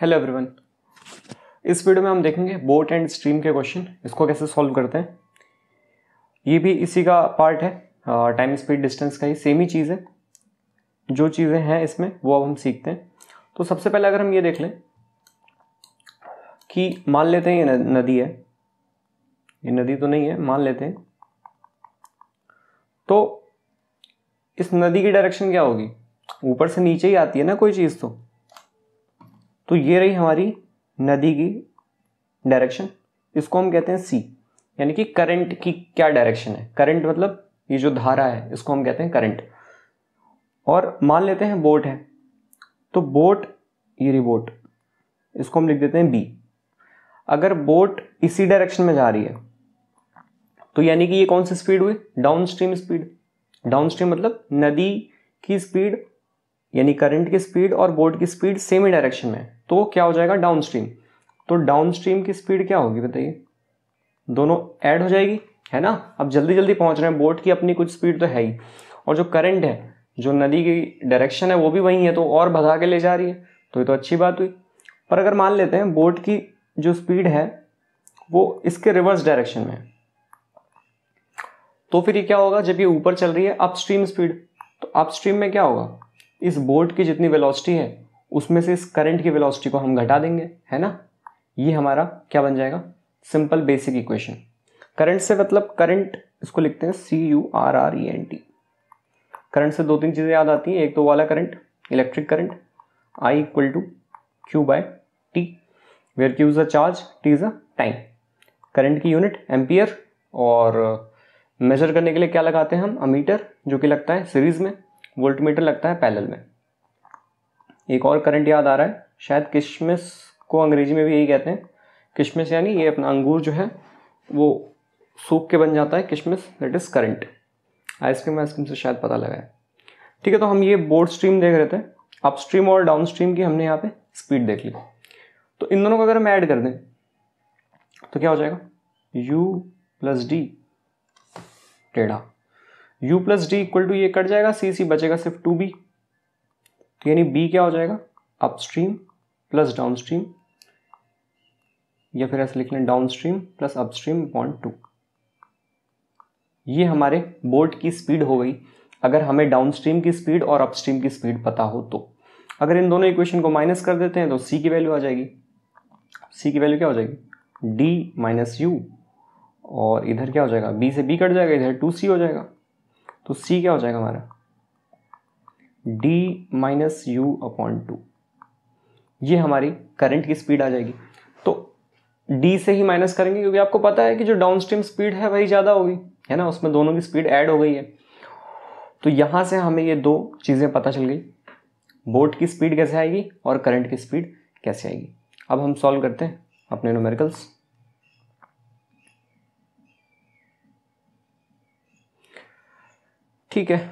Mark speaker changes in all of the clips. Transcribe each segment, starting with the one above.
Speaker 1: Hello everyone इस video में हम देखेंगे बोट एंड स्ट्रीम के क्वेश्चन इसको कैसे सॉल्व करते हैं ये भी इसी का पार्ट है टाइम स्पीड डिस्टेंस का ही सेम ही चीज़ है जो चीज़ें हैं इसमें वो अब हम सीखते हैं तो सबसे पहले अगर हम ये देख लें कि मान लेते हैं ये नदी है ये नदी तो नहीं है मान लेते हैं तो इस नदी की डायरेक्शन क्या होगी ऊपर से नीचे ही आती है ना कोई चीज़ तो तो ये रही हमारी नदी की डायरेक्शन इसको हम कहते हैं सी यानी कि करंट की क्या डायरेक्शन है करंट मतलब ये जो धारा है इसको हम कहते हैं करंट और मान लेते हैं बोट है तो बोट ये रही बोट इसको हम लिख देते हैं बी अगर बोट इसी डायरेक्शन में जा रही है तो यानी कि ये कौन सी स्पीड हुई downstream speed downstream मतलब नदी की स्पीड यानी करंट की स्पीड और बोट की स्पीड सेम ही डायरेक्शन में है तो क्या हो जाएगा डाउन स्ट्रीम तो डाउन स्ट्रीम की स्पीड क्या होगी बताइए दोनों ऐड हो जाएगी है ना अब जल्दी जल्दी पहुंच रहे हैं बोट की अपनी कुछ स्पीड तो है ही और जो करंट है जो नदी की डायरेक्शन है वो भी वही है तो और भगा के ले जा रही है तो ये तो अच्छी बात हुई पर अगर मान लेते हैं बोट की जो स्पीड है वो इसके रिवर्स डायरेक्शन में है तो फिर ये क्या होगा जब ये ऊपर चल रही है अपस्ट्रीम स्पीड तो अपस्ट्रीम में क्या होगा इस बोट की जितनी वेलोसिटी है उसमें से इस करंट की वेलोसिटी को हम घटा देंगे है ना ये हमारा क्या बन जाएगा सिंपल बेसिक इक्वेशन करंट से मतलब करंट इसको लिखते हैं C U R R E N T current से दो तीन चीज़ें याद आती हैं एक तो वाला current electric current I equal to Q by T where Q is a charge T is a time current की यूनिट एम्पियर और मेजर करने के लिए क्या लगाते हैं हम अमीटर जो कि लगता है सीरीज में वोल्टमीटर लगता है पैरेलल में एक और करंट याद आ रहा है शायद किशमिश को अंग्रेजी में भी यही कहते हैं किशमिश यानी ये अपना अंगूर जो है वो सूख के बन जाता है किशमिश that is current ice cream ice cream से शायद पता लगा है ठीक है तो हम ये बोर्ड स्ट्रीम देख रहे थे अप स्ट्रीम और डाउन स्ट्रीम की हमने यहाँ पे स्पीड देख ली तो इन दोनों को अगर हम ऐड कर दें तो क्या हो जाएगा u प्लस डी टेढ़ा u plus D equal to ये कट जाएगा सी सी बचेगा सिर्फ टू बी तो यानी बी क्या हो जाएगा अपस्ट्रीम प्लस डाउनस्ट्रीम या फिर ऐसे लिख लें downstream plus upstream point two ये हमारे बोट की स्पीड हो गई अगर हमें डाउनस्ट्रीम की स्पीड और अपस्ट्रीम की स्पीड पता हो तो अगर इन दोनों इक्वेशन को माइनस कर देते हैं तो सी की वैल्यू आ जाएगी सी की वैल्यू क्या हो जाएगी डी माइनस यू और इधर क्या हो जाएगा बी से बी कट जाएगा इधर टू सी हो जाएगा तो सी क्या हो जाएगा हमारा D minus U upon two ये हमारी करंट की स्पीड आ जाएगी तो डी से ही माइनस करेंगे क्योंकि आपको पता है कि जो डाउन स्ट्रीम स्पीड है वही ज़्यादा होगी है ना उसमें दोनों की स्पीड ऐड हो गई है तो यहाँ से हमें ये दो चीज़ें पता चल गई बोट की स्पीड कैसे आएगी और करंट की स्पीड कैसे आएगी अब हम सॉल्व करते हैं अपने नोमेरिकल्स ठीक है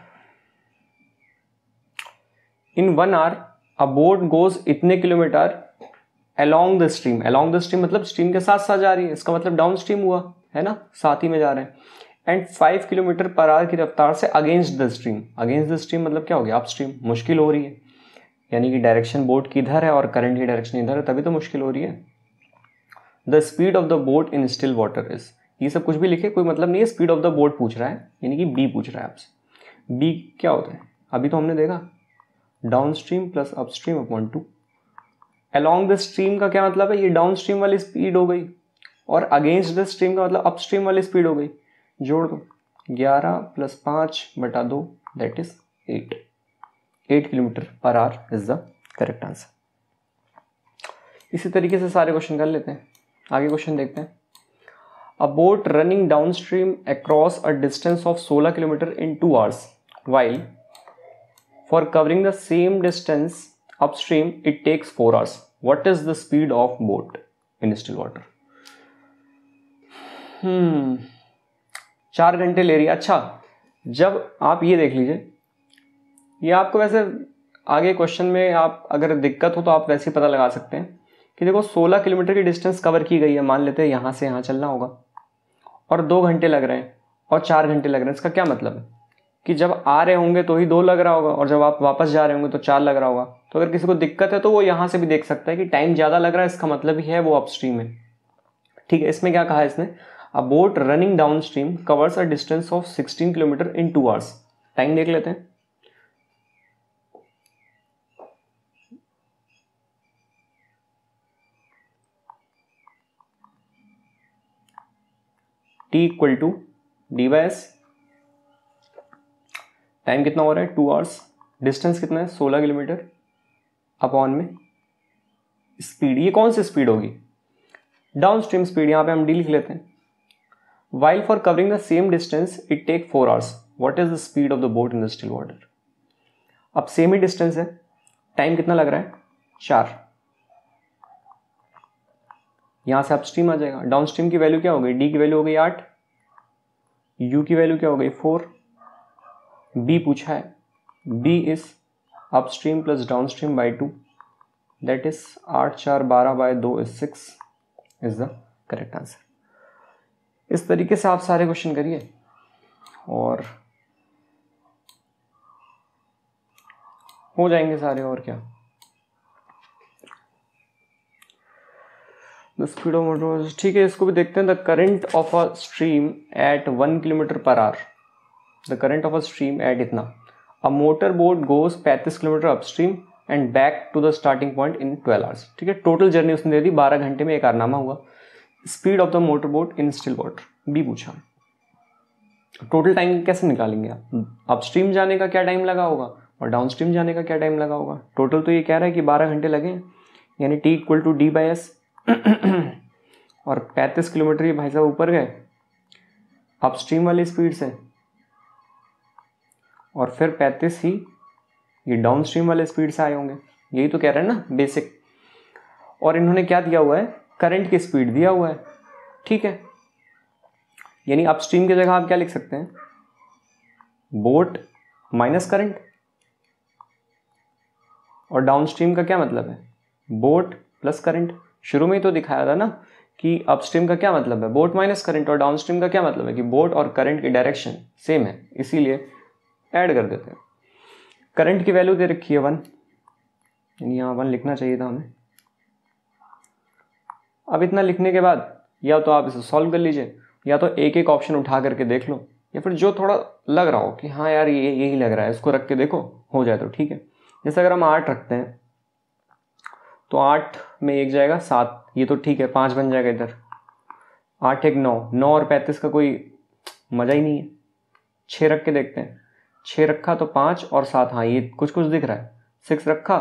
Speaker 1: in one hour a boat goes इतने kilometre along the stream along the stream मतलब स्ट्रीम के साथ साथ जा रही है इसका मतलब डाउन स्ट्रीम हुआ है ना साथ ही में जा रहे हैं and five kilometre per hour की रफ्तार से against the stream against the stream मतलब क्या हो गया अप स्ट्रीम मुश्किल हो रही है यानी कि डायरेक्शन बोट की इधर है और करंट की डायरेक्शन इधर है तभी तो मुश्किल हो रही है the speed of the boat in still water is ये सब कुछ भी लिखे कोई मतलब नहीं है स्पीड ऑफ द बोट पूछ रहा है यानी कि बी पूछ रहा है आपसे बी क्या होता है अभी तो हमने देखा downstream plus upstream upon two along the stream का क्या मतलब है ये डाउन स्ट्रीम वाली स्पीड हो गई और अगेंस्ट द स्ट्रीम का मतलब अपस्ट्रीम वाली स्पीड हो गई जोड़ दो ग्यारह प्लस पाँच बटा दो that is eight eight kilometre per hour is the correct answer इसी तरीके से सारे क्वेश्चन कर लेते हैं आगे क्वेश्चन देखते हैं a boat running downstream across a distance of सोलह kilometre in two hours while for covering the same distance upstream it takes four hours what is the speed of boat in still water चार घंटे ले रही है अच्छा जब आप ये देख लीजिए ये आपको वैसे आगे क्वेश्चन में आप अगर दिक्कत हो तो आप वैसे ही पता लगा सकते हैं कि देखो 16 किलोमीटर की डिस्टेंस कवर की गई है मान लेते हैं यहाँ से यहाँ चलना होगा और दो घंटे लग रहे हैं और चार घंटे लग रहे हैं इसका क्या मतलब है कि जब आ रहे होंगे तो ही दो लग रहा होगा और जब आप वापस जा रहे होंगे तो चार लग रहा होगा तो अगर किसी को दिक्कत है तो वो यहाँ से भी देख सकता है कि टाइम ज़्यादा लग रहा है इसका मतलब ही है वो अपस्ट्रीम है ठीक है इसमें क्या कहा है इसने a boat running downstream covers a distance of sixteen kilometre in two hours time देख लेते हैं T equal to D by S time कितना हो रहा है टू आवर्स डिस्टेंस कितना है सोलह किलोमीटर अपॉन में स्पीड ये कौन सी स्पीड होगी डाउन स्ट्रीम स्पीड यहाँ पे हम डी लिख लेते हैं while for covering the same distance it take four hours what is the speed of the boat in the still water अब सेम ही डिस्टेंस है टाइम कितना लग रहा है चार यहां से अपस्ट्रीम आ जाएगा डाउन स्ट्रीम की वैल्यू क्या हो गई डी की वैल्यू हो गई आठ यू की वैल्यू क्या हो गई फोर बी पूछा है B is upstream plus downstream by two that is आठ चार बारह बाय दो is six is the correct answer इस तरीके से आप सारे क्वेश्चन करिए और हो जाएंगे सारे और क्या द स्पीड ऑफ मोटर ठीक है इसको भी देखते हैं the current of a stream at one kilometre per hour the current of a stream at इतना अ मोटर बोट गोज पैंतीस kilometre upstream and back to the starting point in twelve hours ठीक है total journey उसने दे दी बारह घंटे में एक कारनामा हुआ speed of the motor boat in still water B पूछा टोटल टाइम कैसे निकालेंगे आप अपस्ट्रीम जाने का क्या टाइम लगा होगा और डाउनस्ट्रीम जाने का क्या टाइम लगा होगा टोटल तो ये कह रहा है कि बारह घंटे लगे यानी T equal to D by S और पैंतीस किलोमीटर ये भाई साहब ऊपर गए अपस्ट्रीम वाली स्पीड से और फिर पैंतीस ही ये डाउन स्ट्रीम वाले स्पीड से आए होंगे यही तो कह रहे हैं ना बेसिक और इन्होंने क्या दिया हुआ है करंट की स्पीड दिया हुआ है ठीक है यानी अप स्ट्रीम की जगह आप क्या लिख सकते हैं बोट माइनस करंट और डाउन स्ट्रीम का क्या मतलब है बोट प्लस करंट शुरू में ही तो दिखाया था ना कि अपस्ट्रीम का क्या मतलब है बोट माइनस करंट और डाउन स्ट्रीम का क्या मतलब है कि बोट और करंट की डायरेक्शन सेम है इसीलिए ऐड कर देते हैं करंट की वैल्यू दे रखी है वन यानी यहाँ वन लिखना चाहिए था हमें अब इतना लिखने के बाद या तो आप इसे सॉल्व कर लीजिए या तो एक एक ऑप्शन उठा करके देख लो या फिर जो थोड़ा लग रहा हो कि हाँ यार ये यही लग रहा है इसको रख के देखो हो जाए तो ठीक है जैसे अगर हम आठ रखते हैं तो आठ में एक जाएगा सात ये तो ठीक है पाँच बन जाएगा इधर आठ एक नौ नौ और पैंतीस का कोई मज़ा ही नहीं है छः रख के देखते हैं छः रखा तो पाँच और सात हाँ ये कुछ कुछ दिख रहा है सिक्स रखा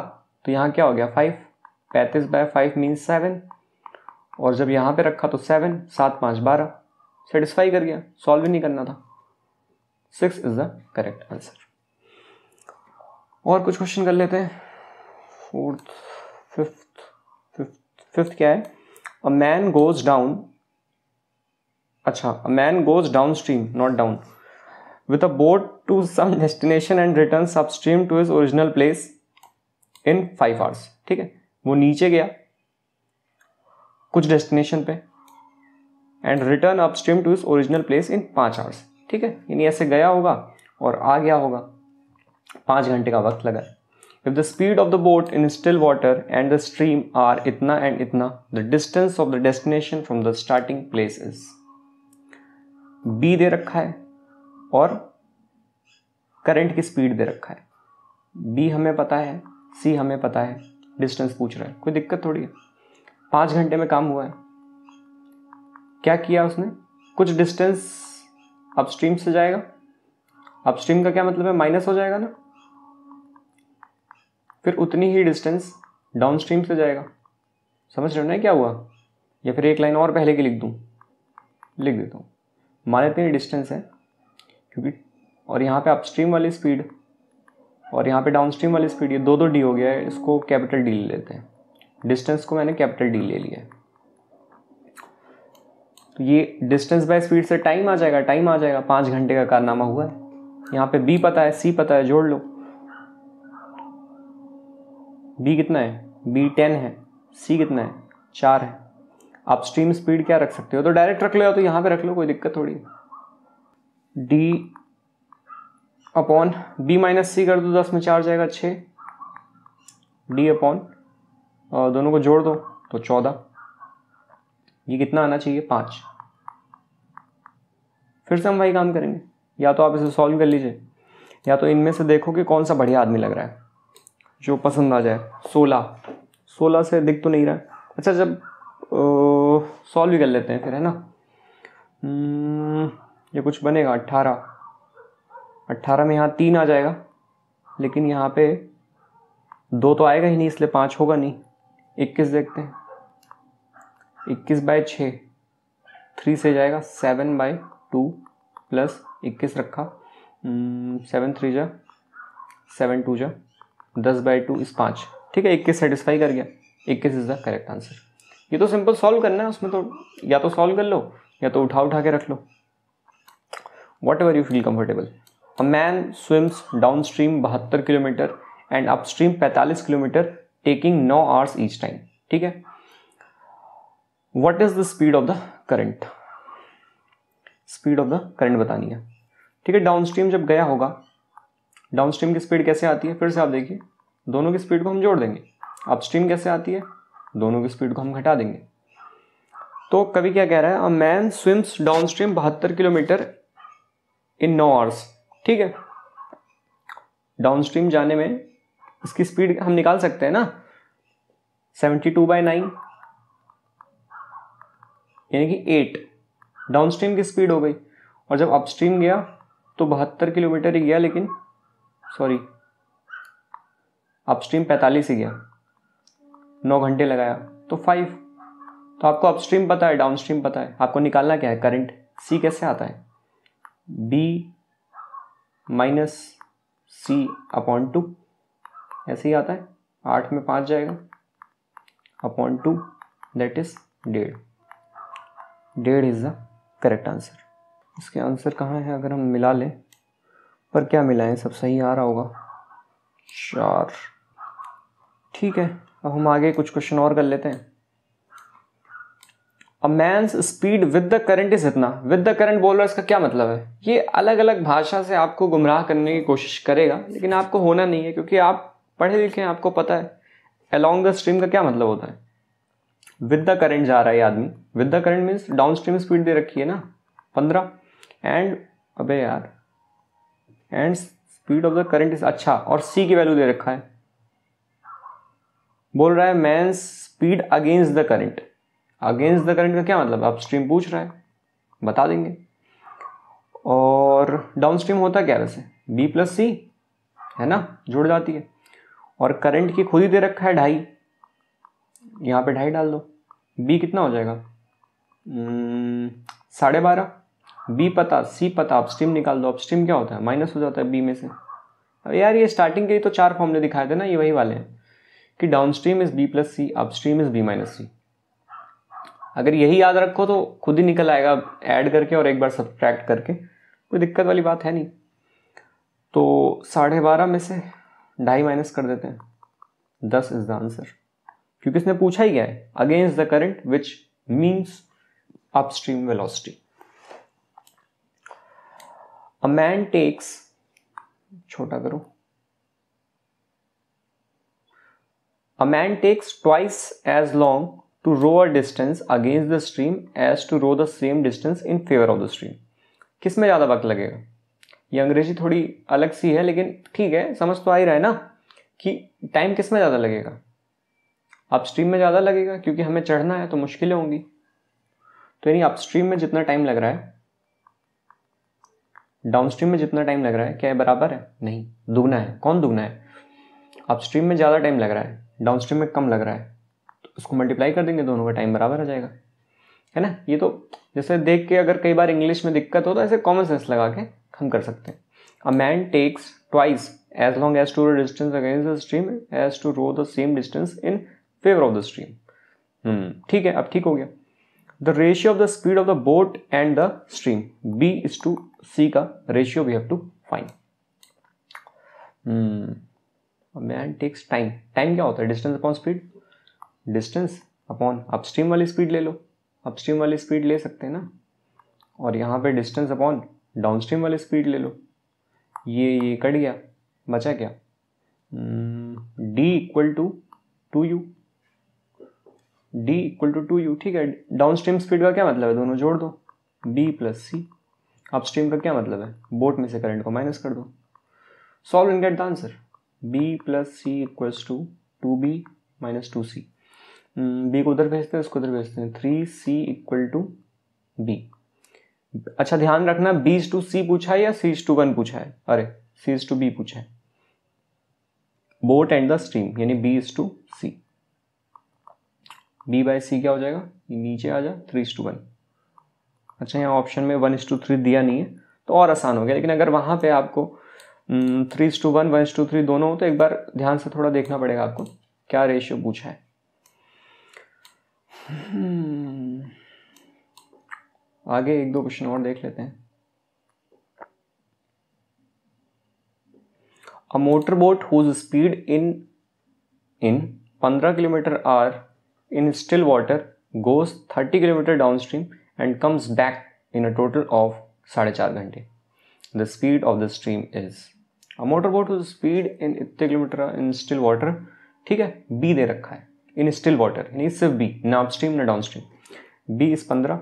Speaker 1: तो यहाँ क्या हो गया फाइव पैंतीस बाय फाइव मीन्स सेवन और जब यहाँ पे रखा तो सेवन सात पाँच बारह सेटिस्फाई कर गया सॉल्व ही नहीं करना था six is the correct answer और कुछ क्वेश्चन कर लेते हैं फोर्थ फिफ्थ फिफ्थ फिफ्थ क्या है अ मैन गोज डाउन अच्छा a man goes downstream not down with a boat to some destination and returns upstream to his original place in five hours ठीक है वो नीचे गया कुछ destination पे and return upstream to is original place in पांच hours ठीक है यानी ऐसे गया होगा और आ गया होगा पांच घंटे का वक्त लगा if the speed of the boat in still water and the stream are इतना एंड इतना the distance of the destination from the starting place is B दे रखा है और करंट की स्पीड दे रखा है बी हमें पता है सी हमें पता है डिस्टेंस पूछ रहा है कोई दिक्कत थोड़ी है पाँच घंटे में काम हुआ है क्या किया उसने कुछ डिस्टेंस अपस्ट्रीम से जाएगा अपस्ट्रीम का क्या मतलब है माइनस हो जाएगा ना फिर उतनी ही डिस्टेंस डाउनस्ट्रीम से जाएगा समझ रहे हो ना क्या हुआ या फिर एक लाइन और पहले की लिख दूँ लिख देता हूँ मान इतनी डिस्टेंस है क्योंकि और यहाँ पे अपस्ट्रीम वाली स्पीड और यहाँ पे डाउनस्ट्रीम वाली स्पीड ये दो दो डी हो गया है इसको कैपिटल डी ले लेते हैं डिस्टेंस को मैंने कैपिटल डी ले लिया है तो ये डिस्टेंस बाय स्पीड से टाइम आ जाएगा टाइम आ जाएगा पाँच घंटे का कारनामा हुआ है यहाँ पे बी पता है सी पता है जोड़ लो बी कितना है बी टेन है सी कितना है चार है आप स्ट्रीम स्पीड क्या रख सकते हो तो डायरेक्ट रख लो तो यहाँ पे रख लो कोई दिक्कत थोड़ी है D upon B minus C कर दो दस में चार जाएगा छः डी अपॉन दोनों को जोड़ दो तो चौदह ये कितना आना चाहिए पाँच फिर से हम वही काम करेंगे या तो आप इसे सॉल्व कर लीजिए या तो इनमें से देखो कि कौन सा बढ़िया आदमी लग रहा है जो पसंद आ जाए सोलह सोलह से दिख तो नहीं रहा अच्छा जब सॉल्व भी कर लेते हैं फिर है ना हम्म, ये कुछ बनेगा अट्ठारह अट्ठारह में यहाँ तीन आ जाएगा लेकिन यहाँ पे दो तो आएगा ही नहीं इसलिए पाँच होगा नहीं इक्कीस देखते हैं इक्कीस बाय छः थ्री से जाएगा सेवन बाई टू प्लस इक्कीस रखा हम्म, सेवन थ्री जा सेवन टू जा दस बाय टू इस पाँच ठीक है इक्कीस सेटिस्फाई कर गया इक्कीस इज़ द करेक्ट आंसर ये तो सिंपल सॉल्व करना है उसमें तो या तो सॉल्व कर लो या तो उठा उठा के रख लो whatever you feel comfortable a man swims downstream बहत्तर किलोमीटर एंड अप स्ट्रीम पैंतालीस किलोमीटर टेकिंग नौ आवर्स ईच टाइम ठीक है what is the speed of the current speed of the current बतानी है ठीक है डाउन स्ट्रीम जब गया होगा डाउन स्ट्रीम की स्पीड कैसे आती है फिर से आप देखिए दोनों की स्पीड को हम जोड़ देंगे अप स्ट्रीम कैसे आती है दोनों की स्पीड को हम घटा देंगे तो कभी क्या कह रहा है a man swims downstream बहत्तर किलोमीटर इन नौ आवर्स ठीक है डाउन स्ट्रीम जाने में इसकी स्पीड हम निकाल सकते हैं ना सेवेंटी टू बाई नाइन यानी कि एट डाउन स्ट्रीम की स्पीड हो गई और जब अपस्ट्रीम गया तो बहत्तर किलोमीटर ही गया लेकिन सॉरी अपस्ट्रीम पैंतालीस ही गया नौ घंटे लगाया तो फाइव तो आपको अपस्ट्रीम पता है डाउनस्ट्रीम पता है आपको निकालना क्या है करंट सी कैसे आता है B minus C upon two ऐसे ही आता है आठ में पाँच जाएगा अपॉन टू दैट इज डेढ़ डेढ़ इज़ द करेक्ट आंसर इसके आंसर कहाँ है अगर हम मिला लें पर क्या मिलाएं सब सही आ रहा होगा चार ठीक है अब हम आगे कुछ क्वेश्चन और कर लेते हैं a man's speed with the current is इतना विद द करंट बोल रहा है इसका क्या मतलब है ये अलग अलग भाषा से आपको गुमराह करने की कोशिश करेगा लेकिन आपको होना नहीं है क्योंकि आप पढ़े लिखे हैं आपको पता है अलॉन्ग द स्ट्रीम का क्या मतलब होता है विद द करंट जा रहा है आदमी with the current means downstream speed दे रखी है ना पंद्रह एंड अबे यार and speed of the current is अच्छा और सी की वैल्यू दे रखा है बोल रहा है मैं speed against the current against the current का क्या मतलब आप स्ट्रीम पूछ रहे हैं बता देंगे और डाउन स्ट्रीम होता है क्या वैसे बी प्लस सी है ना जुड़ जाती है और करंट की खुद ही दे रखा है ढाई यहाँ पे ढाई डाल दो बी कितना हो जाएगा hmm, साढ़े बारह बी पता सी पता आप स्ट्रीम निकाल दो आप स्ट्रीम क्या होता है माइनस हो जाता है बी में से अब यार ये स्टार्टिंग के लिए तो चार फॉर्मले दिखाए थे ना ये वही वाले हैं कि downstream is B plus C upstream is B minus C अगर यही याद रखो तो खुद ही निकल आएगा ऐड करके और एक बार सब्ट्रैक्ट करके कोई दिक्कत वाली बात है नहीं तो साढ़े बारह में से ढाई माइनस कर देते हैं दस इज़ द आंसर क्योंकि इसने पूछा ही क्या है against the current which means upstream velocity a man takes छोटा करो a man takes twice as long to row a distance against the stream as to row the same distance in favor of the stream. किस में ज़्यादा वक्त लगेगा ये अंग्रेजी थोड़ी अलग सी है लेकिन ठीक है समझ तो आ ही रहा है ना कि टाइम किस में ज़्यादा लगेगा अप स्ट्रीम में ज़्यादा लगेगा क्योंकि हमें चढ़ना है तो मुश्किलें होंगी तो यानी अप स्ट्रीम में जितना टाइम लग रहा है डाउन स्ट्रीम में जितना टाइम लग रहा है क्या है बराबर है नहीं दुगना है कौन दुगना है अपस्ट्रीम में ज़्यादा टाइम लग रहा है डाउन स्ट्रीम में कम लग रहा है उसको मल्टीप्लाई कर देंगे दोनों का टाइम बराबर आ जाएगा है ना ये तो जैसे देख के अगर कई बार इंग्लिश में दिक्कत हो तो ऐसे कॉमन सेंस लगा के हम कर सकते हैं a man takes twice as long as to distance against the stream as to row the same distance in favour of the stream ठीक है अब ठीक हो गया the ratio of the speed of the boat and the stream B is two C का रेशियो we have to find man takes time time क्या होता है distance upon speed distance upon upstream वाली स्पीड ले लो अपस्ट्रीम वाली speed ले सकते हैं ना और यहाँ पे डिस्टेंस अपॉन डाउनस्ट्रीम वाली स्पीड ले लो ये ये कट गया बचा क्या D equal to two U D equal to two U ठीक है डाउन स्ट्रीम स्पीड का क्या मतलब है दोनों जोड़ दो बी प्लस सी अपस्ट्रीम का क्या मतलब है बोट में से करंट को माइनस कर दो solve and get the answer B plus C equals to two B minus two C B hmm, को उधर भेजते हैं उसको उधर भेजते हैं three C equal to B अच्छा ध्यान रखना बीज टू सी पूछा है या सी टू वन पूछा है अरे सी टू बी पूछा है बोट एंड द स्ट्रीम यानी B to C B by C क्या हो जाएगा नीचे आ जा थ्री टू वन अच्छा यहाँ ऑप्शन में वन टू थ्री दिया नहीं है तो और आसान हो गया लेकिन अगर वहाँ पे आपको three two one one two three दोनों हो तो एक बार ध्यान से थोड़ा देखना पड़ेगा आपको क्या रेशियो पूछा है हम्म। आगे एक दो क्वेश्चन और देख लेते हैं a motor boat whose speed in in 15 kilometre hour in still water goes 30 kilometre downstream and comes back in a total of साढ़े चार घंटे the speed of the stream is a motor boat whose speed in इतने kilometre इन still water ठीक है B दे रखा है इन still water यानी सिर्फ बी ना अपस्ट्रीम ना डाउन स्ट्रीम बी इस पंद्रह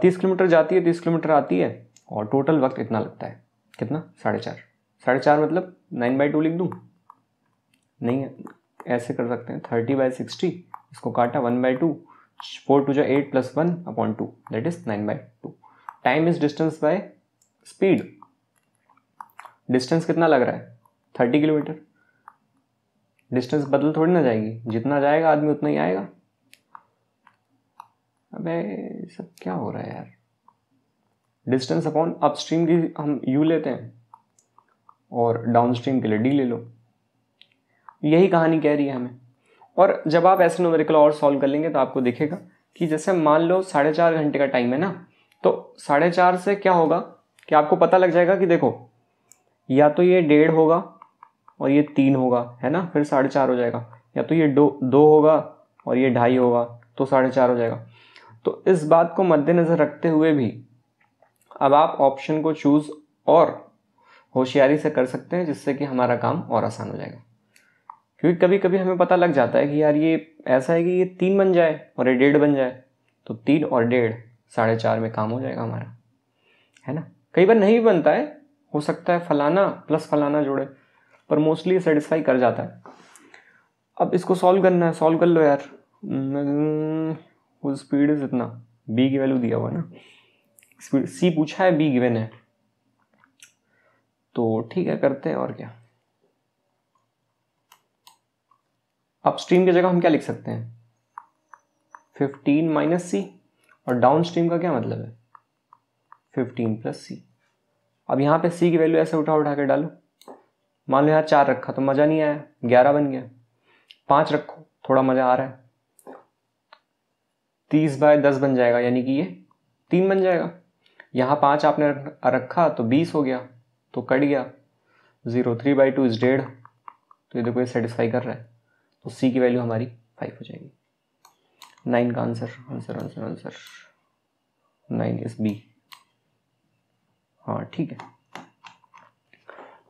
Speaker 1: तीस किलोमीटर जाती है तीस किलोमीटर आती है और टोटल वक्त इतना लगता है कितना साढ़े चार साढ़े चार मतलब नाइन बाई टू लिख दूँ नहीं ऐसे कर सकते हैं थर्टी बाई सिक्सटी इसको काटा one by two four two जो eight plus one upon two that is nine by two time is distance by speed distance कितना लग रहा है थर्टी किलोमीटर डिस्टेंस बदल थोड़ी ना जाएगी जितना जाएगा आदमी उतना ही आएगा अबे सब क्या हो रहा है यार डिस्टेंस अपॉन अपस्ट्रीम की हम यू लेते हैं और डाउनस्ट्रीम के लिए डी ले लो यही कहानी कह रही है हमें और जब आप ऐसे नोमेरिकल और सॉल्व कर लेंगे तो आपको दिखेगा कि जैसे मान लो साढ़े चार घंटे का टाइम है ना तो साढ़े चार से क्या होगा कि आपको पता लग जाएगा कि देखो या तो ये डेढ़ होगा और ये तीन होगा है ना फिर साढ़े चार हो जाएगा या तो ये दो दो होगा और ये ढाई होगा तो साढ़े चार हो जाएगा तो इस बात को मद्देनज़र रखते हुए भी अब आप ऑप्शन को चूज़ और होशियारी से कर सकते हैं जिससे कि हमारा काम और आसान हो जाएगा क्योंकि कभी कभी हमें पता लग जाता है कि यार ये ऐसा है कि ये तीन बन जाए और ये डेढ़ बन जाए तो तीन और डेढ़ साढ़े चार में काम हो जाएगा हमारा है ना कई बार नहीं बनता है हो सकता है फलाना प्लस फलाना जोड़े पर मोस्टली सेटिस्फाई कर जाता है अब इसको सॉल्व करना है सॉल्व कर लो यार स्पीड हम्म, इज इतना बी की वैल्यू दिया हुआ ना स्पीड सी पूछा है बी गिवन है तो ठीक है करते हैं और क्या स्ट्रीम की जगह हम क्या लिख सकते हैं फिफ्टीन माइनस सी और डाउन स्ट्रीम का क्या मतलब है फिफ्टीन प्लस सी अब यहाँ पे सी की वैल्यू ऐसे उठा उठा के डालो मान लो यहाँ चार रखा तो मज़ा नहीं आया ग्यारह बन गया पाँच रखो थोड़ा मज़ा आ रहा है तीस बाय दस बन जाएगा यानी कि ये तीन बन जाएगा यहाँ पाँच आपने रखा तो बीस हो गया तो कट गया zero three by two is डेढ़ तो ये देखो ये सेटिस्फाई कर रहा है तो सी की वैल्यू हमारी फाइव हो जाएगी नाइन का answer answer answer answer nine is B हाँ ठीक है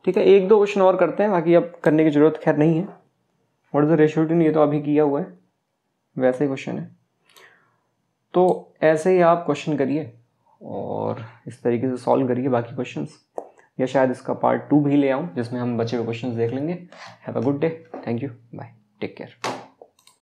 Speaker 1: ठीक है एक दो क्वेश्चन और करते हैं बाकी अब करने की ज़रूरत खैर नहीं है what is the ratio to ये तो अभी किया हुआ है वैसे ही क्वेश्चन है तो ऐसे ही आप क्वेश्चन करिए और इस तरीके से सॉल्व करिए बाकी क्वेश्चन या शायद इसका पार्ट टू भी ले आऊँ जिसमें हम बचे हुए क्वेश्चन देख लेंगे have a good day thank you bye take care